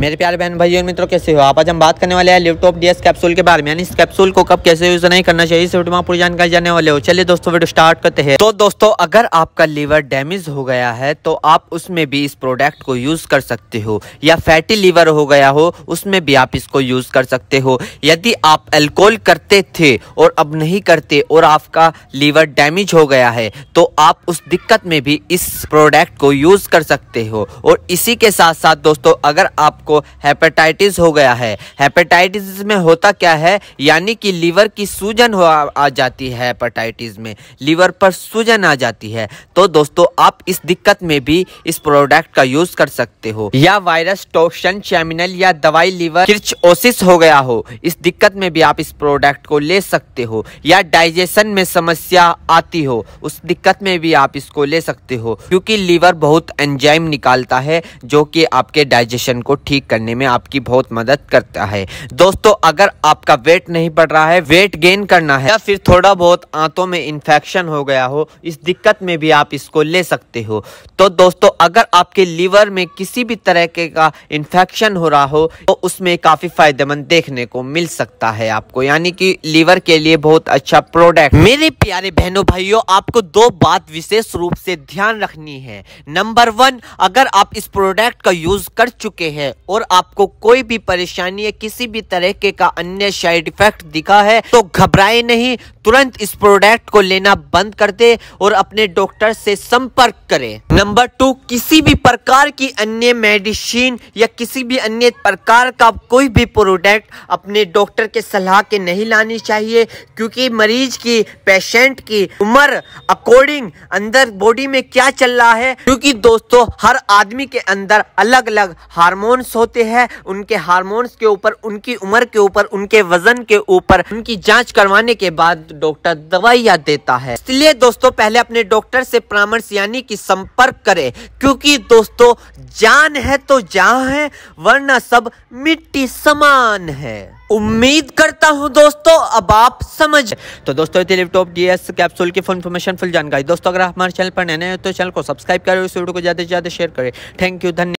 मेरे प्यारे बहन भाई और मित्रों कैसे हो आप आज हम बात करने वाले हैं डी डीएस कैप्सूल के बारे में यानी इस कैप्सूल को कब कैसे यूज नहीं करना चाहिए इस वीडियो में पूरी जानकारी जाने वाले हो चलिए दोस्तों वीडियो स्टार्ट करते हैं तो दोस्तों अगर आपका लीवर डैमेज हो गया है तो आप उसमें भी इस प्रोडक्ट को यूज कर सकते हो या फैटी लीवर हो गया हो उसमें भी आप इसको यूज कर सकते हो यदि आप एल्कोहल करते थे और अब नहीं करते और आपका लीवर डैमेज हो गया है तो आप उस दिक्कत में भी इस प्रोडक्ट को यूज कर सकते हो और इसी के साथ साथ दोस्तों अगर आप आपको हेपेटाइटिस हो गया है हेपेटाइटिस में होता क्या है यानी कि लीवर की सूजन हो आ, आ जाती है हेपेटाइटिस में लीवर पर सूजन आ जाती है तो दोस्तों आप इस दिक्कत में भी इस प्रोडक्ट का यूज कर सकते हो या वायरस टोक्शन चैमिनल या दवाई लीवर किर्च ओसिस हो गया हो इस दिक्कत में भी आप इस प्रोडक्ट को ले सकते हो या डाइजेशन में समस्या आती हो उस दिक्कत में भी आप इसको ले सकते हो क्योंकि लीवर बहुत एंजाइम निकालता है जो कि आपके डाइजेशन को ठीक ठीक करने में आपकी बहुत मदद करता है दोस्तों अगर आपका वेट नहीं बढ़ रहा है वेट गेन करना है या फिर थोड़ा बहुत आंतों में इन्फेक्शन हो गया हो इस दिक्कत में भी आप इसको ले सकते हो तो दोस्तों अगर आपके लीवर में किसी भी तरह के का इन्फेक्शन हो रहा हो तो उसमें काफ़ी फायदेमंद देखने को मिल सकता है आपको यानी कि लीवर के लिए बहुत अच्छा प्रोडक्ट मेरे प्यारे बहनों भाइयों आपको दो बात विशेष रूप से ध्यान रखनी है नंबर वन अगर आप इस प्रोडक्ट का यूज कर चुके हैं और आपको कोई भी परेशानी या किसी भी तरीके का अन्य साइड इफेक्ट दिखा है तो घबराए नहीं तुरंत इस प्रोडक्ट को लेना बंद कर दे और अपने डॉक्टर से संपर्क करें नंबर टू किसी भी प्रकार की अन्य मेडिसिन या किसी भी अन्य प्रकार का कोई भी प्रोडक्ट अपने डॉक्टर के सलाह के नहीं लानी चाहिए क्योंकि मरीज की पेशेंट की उम्र अकॉर्डिंग अंदर बॉडी में क्या चल रहा है क्योंकि दोस्तों हर आदमी के अंदर अलग अलग हारमोन्स होते हैं उनके हारमोन्स के ऊपर उनकी उम्र के ऊपर उनके वजन के ऊपर उनकी जांच करवाने के बाद डॉक्टर दवाइयाँ देता है इसलिए दोस्तों पहले अपने डॉक्टर से परामर्श यानी कि संपर्क करें क्योंकि दोस्तों जान है तो जहाँ है वरना सब मिट्टी समान है उम्मीद करता हूं दोस्तों अब आप समझ तो दोस्तों लैपटॉप डीएस कैप्सूल की फुल इन्फॉर्मेशन फुल जानकारी दोस्तों अगर हमारे चैनल पर नए हैं तो चैनल को सब्सक्राइब करें इस वीडियो को ज़्यादा से ज़्यादा शेयर करें थैंक यू धन्यवाद